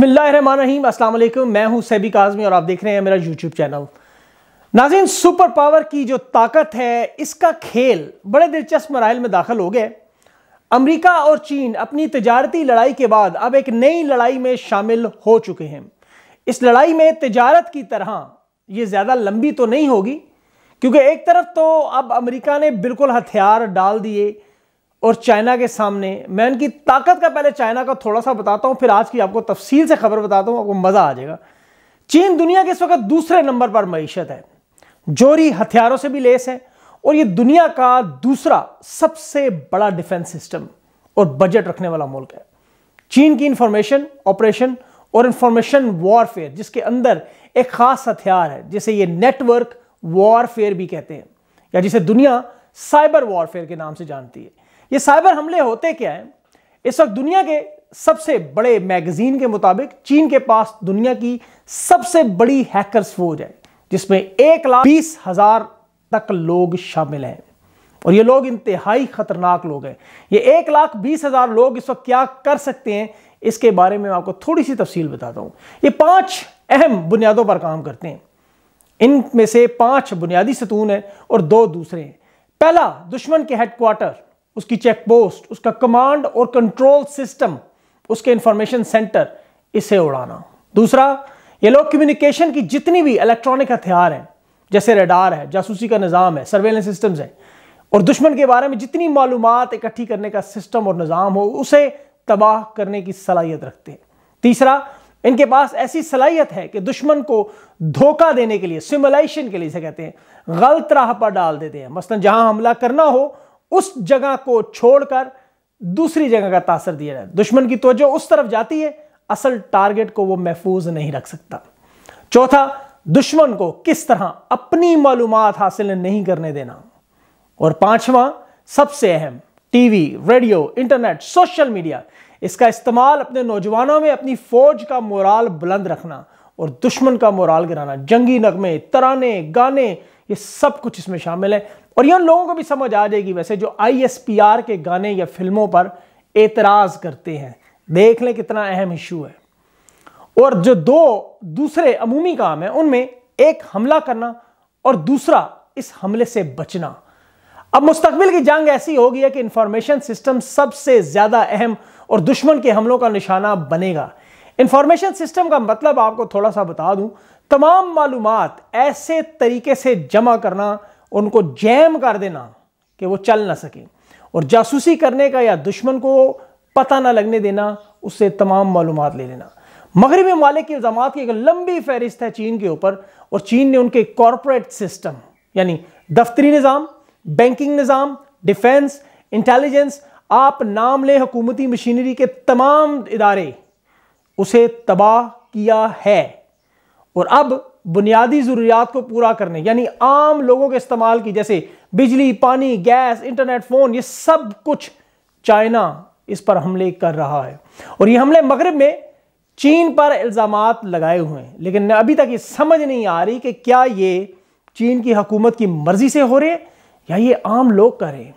बसमीम मैं हूं सैबी काजमी और आप देख रहे हैं मेरा यूट्यूब चैनल नाजिन सुपर पावर की जो ताकत है इसका खेल बड़े दिलचस्प मराइल में दाखिल हो गए अमेरिका और चीन अपनी तजारती लड़ाई के बाद अब एक नई लड़ाई में शामिल हो चुके हैं इस लड़ाई में तजारत की तरह ये ज़्यादा लंबी तो नहीं होगी क्योंकि एक तरफ तो अब अमरीका ने बिल्कुल हथियार डाल दिए और चाइना के सामने मैं उनकी ताकत का पहले चाइना का थोड़ा सा बताता हूँ फिर आज की आपको तफसील से खबर बताता हूँ आपको मज़ा आ जाएगा चीन दुनिया के इस वक्त दूसरे नंबर पर मीशत है जोरी हथियारों से भी लेस है और ये दुनिया का दूसरा सबसे बड़ा डिफेंस सिस्टम और बजट रखने वाला मुल्क है चीन की इंफॉर्मेशन ऑपरेशन और इंफॉर्मेशन वॉरफेयर जिसके अंदर एक खास हथियार है जिसे ये नेटवर्क वॉरफेयर भी कहते हैं या जिसे दुनिया साइबर वॉरफेयर के नाम से जानती है ये साइबर हमले होते क्या हैं इस वक्त दुनिया के सबसे बड़े मैगजीन के मुताबिक चीन के पास दुनिया की सबसे बड़ी हैकर्स फौज है जिसमें एक लाख बीस हजार तक लोग शामिल हैं और ये लोग इंतहाई खतरनाक लोग हैं ये एक लाख बीस हजार लोग इस वक्त क्या कर सकते हैं इसके बारे में आपको थोड़ी सी तफसील बताता हूं ये पांच अहम बुनियादों पर काम करते हैं इनमें से पांच बुनियादी सतून है और दो दूसरे हैं पहला दुश्मन के हेडक्वार्टर उसकी चेक पोस्ट उसका कमांड और कंट्रोल सिस्टम उसके इंफॉर्मेशन सेंटर इसे उड़ाना दूसरा ये लोग कम्युनिकेशन की जितनी भी इलेक्ट्रॉनिक हथियार हैं जैसे रडार है जासूसी का निज़ाम है सर्वेलेंस सिस्टम्स हैं और दुश्मन के बारे में जितनी मालूम इकट्ठी करने का सिस्टम और निज़ाम हो उसे तबाह करने की सलाहियत रखते हैं तीसरा इनके पास ऐसी सलाहियत है कि दुश्मन को धोखा देने के लिए सिमुलेशन के लिए इसे कहते हैं गलत राह पर डाल देते हैं मसलन जहां हमला करना हो उस जगह को छोड़कर दूसरी जगह का तासर दिया जाए दुश्मन की तोजो उस तरफ जाती है असल टारगेट को वो महफूज नहीं रख सकता चौथा दुश्मन को किस तरह अपनी मालूम हासिल नहीं करने देना और पांचवा सबसे अहम TV radio internet social media इसका इस्तेमाल अपने नौजवानों में अपनी फौज का मोराल बुलंद रखना और दुश्मन का मोराल गिराना जंगी नगमे तराने गाने ये सब कुछ इसमें शामिल है और ये उन लोगों को भी समझ आ जाएगी वैसे जो आई के गाने या फिल्मों पर एतराज करते हैं देख लें कितना अहम इशू है और जो दो दूसरे अमूमी काम है उनमें एक हमला करना और दूसरा इस हमले से बचना अब मुस्तकबिल की जंग ऐसी होगी है कि इंफॉर्मेशन सिस्टम सबसे ज्यादा अहम और दुश्मन के हमलों का निशाना बनेगा इंफॉर्मेशन सिस्टम का मतलब आपको थोड़ा सा बता दूं तमाम मालूम ऐसे तरीके से जमा करना उनको जैम कर देना कि वो चल ना सके और जासूसी करने का या दुश्मन को पता ना लगने देना उससे तमाम मालूम ले लेना मगरबी मालिक के इल्ज़ाम की एक लंबी फहरिस्त है चीन के ऊपर और चीन ने उनके कॉरपोरेट सिस्टम यानी दफ्तरी निज़ाम बैंकिंग निज़ाम डिफेंस इंटेलिजेंस आप नाम लें हकूमती मशीनरी के तमाम इदारे उसे तबाह किया है और अब बुनियादी ज़रूरियात को पूरा करने यानी आम लोगों के इस्तेमाल की जैसे बिजली पानी गैस इंटरनेट फ़ोन ये सब कुछ चाइना इस पर हमले कर रहा है और ये हमले मगरब में चीन पर इल्ज़ाम लगाए हुए हैं लेकिन अभी तक ये समझ नहीं आ रही कि क्या ये चीन की हकूमत की मर्ज़ी से हो रहे या ये आम लोग कर रहे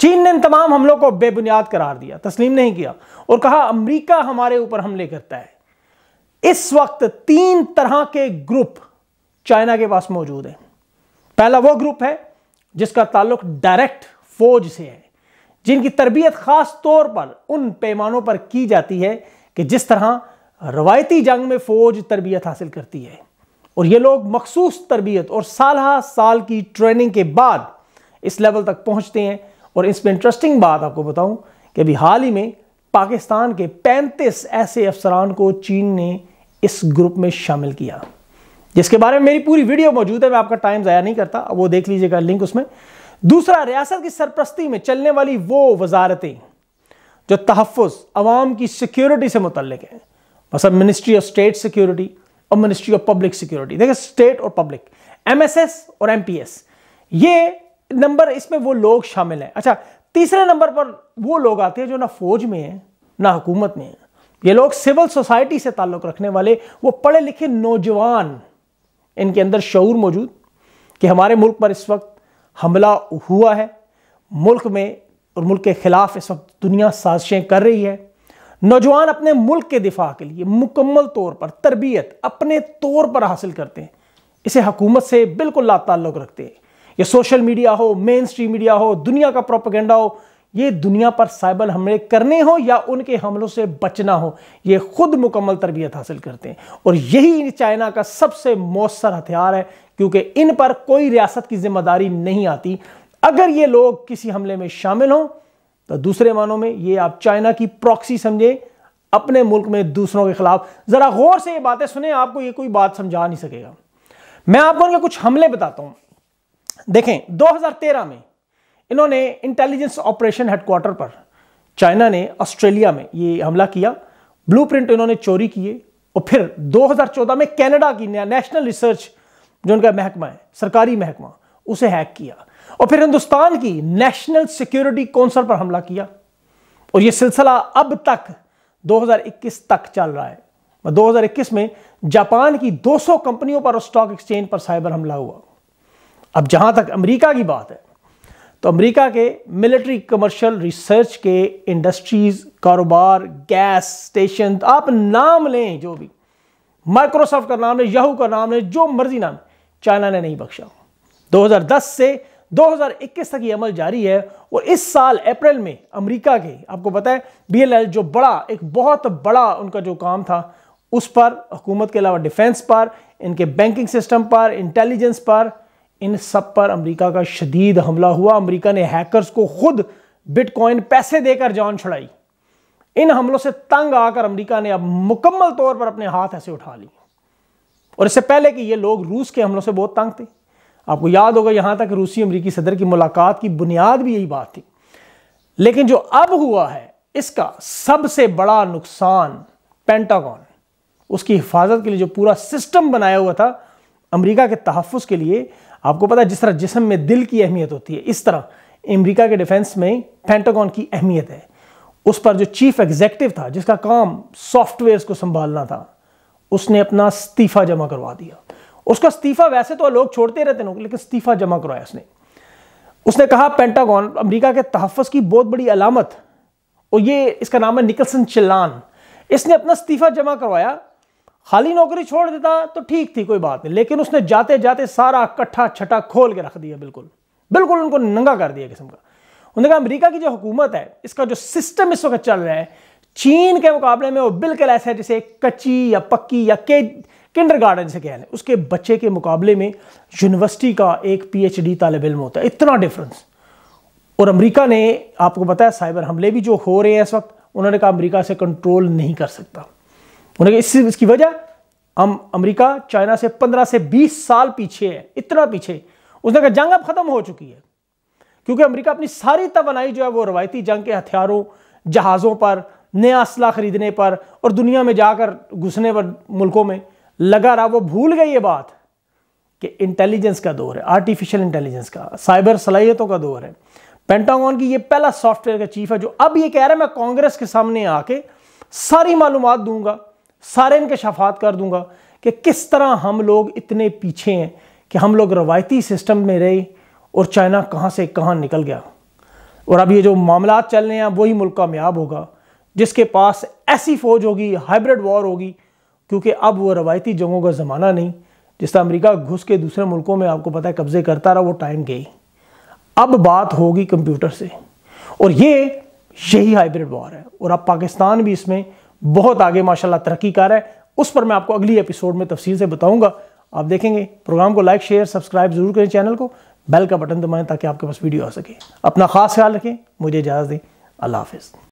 चीन ने इन तमाम हमलों को बेबुनियाद करार दिया तस्लीम नहीं किया और कहा अमरीका हमारे ऊपर हमले करता है इस वक्त तीन तरह के ग्रुप चाइना के पास मौजूद है पहला वो ग्रुप है जिसका ताल्लुक डायरेक्ट फौज से है जिनकी तरबियत खास तौर पर उन पैमानों पर की जाती है कि जिस तरह रवायती जंग में फौज तरबियत हासिल करती है और ये लोग मखसूस तरबियत और साल साल की ट्रेनिंग के बाद इस लेवल तक पहुंचते हैं और इसमें इंटरेस्टिंग बात आपको बताऊं कि अभी हाल ही में पाकिस्तान के 35 ऐसे अफसरान को चीन ने इस ग्रुप में शामिल किया जिसके बारे में मेरी पूरी वीडियो मौजूद है मैं आपका टाइम ज़ाया नहीं करता वो देख लीजिएगा लिंक उसमें दूसरा रियासत की सरप्रस्ती में चलने वाली वो वजारतें जो तहफ़ अवाम की सिक्योरिटी से मुतलक हैं मसल मिनिस्ट्री ऑफ स्टेट सिक्योरिटी और मिनिस्ट्री ऑफ पब्लिक सिक्योरिटी देखिए स्टेट और पब्लिक एमएसएस और एमपीएस ये नंबर इसमें वो लोग शामिल हैं अच्छा तीसरे नंबर पर वो लोग आते हैं जो ना फौज में हैं ना हुकूमत में हैं ये लोग सिविल सोसाइटी से ताल्लुक रखने वाले वो पढ़े लिखे नौजवान इनके अंदर शूर मौजूद कि हमारे मुल्क पर इस वक्त हमला हुआ है मुल्क में और मुल्क के खिलाफ इस वक्त दुनिया साजिशें कर रही है नौजवान अपने मुल्क के दिफा के लिए मुकम्मल तौर पर तरबियत अपने तौर पर हासिल करते हैं इसे हकूमत से बिल्कुल लाताल्लुक रखते हैं ये सोशल मीडिया हो मेन स्ट्रीम मीडिया हो दुनिया का प्रोपोगेंडा हो ये दुनिया पर साइबर हमले करने हो या उनके हमलों से बचना हो ये खुद मुकम्मल तरबियत हासिल करते हैं और यही चाइना का सबसे मौसर हथियार है क्योंकि इन पर कोई रियासत की जिम्मेदारी नहीं आती अगर ये लोग किसी हमले में शामिल हों तो दूसरे मानों में ये आप चाइना की प्रॉक्सी समझें अपने मुल्क में दूसरों के खिलाफ ज़रा गौर से ये बातें सुने आपको ये कोई बात समझा नहीं सकेगा मैं आपको उनके कुछ हमले बताता हूं देखें 2013 में इन्होंने इंटेलिजेंस ऑपरेशन हेडक्वार्टर पर चाइना ने ऑस्ट्रेलिया में ये हमला किया ब्लूप्रिंट इन्होंने चोरी किए और फिर 2014 में कनाडा की नेशनल रिसर्च जो उनका महकमा है सरकारी महकमा उसे हैक किया और फिर हिंदुस्तान की नेशनल सिक्योरिटी काउंसिल पर हमला किया और यह सिलसिला अब तक 2021 तक चल रहा है 2021 में जापान की 200 कंपनियों पर स्टॉक एक्सचेंज पर साइबर हमला हुआ अब जहां तक अमेरिका की बात है तो अमेरिका के मिलिट्री कमर्शियल रिसर्च के इंडस्ट्रीज कारोबार गैस स्टेशन आप नाम लें जो भी माइक्रोसॉफ्ट का नाम लें याहू का नाम लें जो मर्जी नाम चाइना ने नहीं बख्शा 2010 से 2021 तक ये अमल जारी है और इस साल अप्रैल में अमेरिका के आपको पता है बीएलएल जो बड़ा एक बहुत बड़ा उनका जो काम था उस पर हुकूमत के अलावा डिफेंस पर इनके बैंकिंग सिस्टम पर इंटेलिजेंस पर इन सब पर अमेरिका का शदीद हमला हुआ अमेरिका ने हैकर्स को खुद बिटकॉइन पैसे देकर जान छुड़ाई इन हमलों से तंग आकर अमेरिका ने अब मुकम्मल तौर पर अपने हाथ ऐसे उठा लिए और इससे पहले कि ये लोग रूस के हमलों से बहुत तंग थे आपको याद होगा यहां तक रूसी अमरीकी सदर की मुलाकात की बुनियाद भी यही बात थी लेकिन जो अब हुआ है इसका सबसे बड़ा नुकसान पेंटागॉन उसकी हिफाजत के लिए जो पूरा सिस्टम बनाया हुआ था अमेरिका के तहफ़ के लिए आपको पता है जिस तरह जिसम में दिल की अहमियत होती है इस तरह अमेरिका के डिफेंस में पेंटागॉन की अहमियत है उस पर जो चीफ एग्जेक्टिव था जिसका काम सॉफ्टवेयर को संभालना था उसने अपना इस्तीफा जमा करवा दिया उसका इस्तीफा वैसे तो लोग छोड़ते रहते हैं लेकिन इस्तीफा जमा करवाया उसने उसने कहा पेंटागॉन अमेरिका के तहफ़ की बहुत बड़ी अलामत और ये इसका नाम है निकलसन चिल्लान इसने अपना इस्तीफा जमा करवाया खाली नौकरी छोड़ देता तो ठीक थी कोई बात नहीं लेकिन उसने जाते जाते सारा कट्ठा छटा खोल के रख दिया बिल्कुल बिल्कुल उनको नंगा कर दिया किस्म का उन्होंने कहा अमरीका की जो हुकूमत है इसका जो सिस्टम इस वक्त चल रहा है चीन के मुकाबले में वो बिल्कुल ऐसा है जैसे कच्ची या पक्की या के किंडर गार्डन से कह लें उसके बच्चे के मुकाबले में यूनिवर्सिटी का एक पी एच डी तालब इम होता है इतना डिफरेंस और अमरीका ने आपको बताया साइबर हमले भी जो हो रहे हैं इस वक्त उन्होंने कहा अमरीका से कंट्रोल नहीं कर सकता उन्होंने इस इसकी वजह हम अमेरिका चाइना से 15 से 20 साल पीछे है इतना पीछे उसने कहा जंग अब खत्म हो चुकी है क्योंकि अमेरिका अपनी सारी तोनाई जो है वो रवायती जंग के हथियारों जहाज़ों पर नया असला खरीदने पर और दुनिया में जाकर घुसने पर मुल्कों में लगा रहा वो भूल गई ये बात कि इंटेलिजेंस का दौर है आर्टिफिशियल इंटेलिजेंस का साइबर सलाहियतों का दौर है पेंटागॉन की ये पहला सॉफ्टवेयर का चीफ है जो अब ये कह रहा है मैं कांग्रेस के सामने आके सारी मालूम दूंगा सारे इनके शफात कर दूंगा कि किस तरह हम लोग इतने पीछे हैं कि हम लोग रवायती सिस्टम में रहे और चाइना कहाँ से कहाँ निकल गया और अब ये जो मामला चल रहे हैं वही मुल्क कामयाब होगा जिसके पास ऐसी फ़ौज होगी हाइब्रिड वॉर होगी क्योंकि अब वो रवायती जंगों का ज़माना नहीं जिस तरह अमरीका घुस के दूसरे मुल्कों में आपको पता है कब्ज़े करता रहा वो टाइम गई अब बात होगी कंप्यूटर से और ये यही हाइब्रिड वॉर है और अब पाकिस्तान भी इसमें बहुत आगे माशाल्लाह तरक्की कर रहा है उस पर मैं आपको अगली एपिसोड में तफसील से बताऊंगा आप देखेंगे प्रोग्राम को लाइक शेयर सब्सक्राइब जरूर करें चैनल को बेल का बटन दबाएं ताकि आपके पास वीडियो आ सके अपना खास ख्याल रखें मुझे इजाज़त दें अल्लाह हाफिज़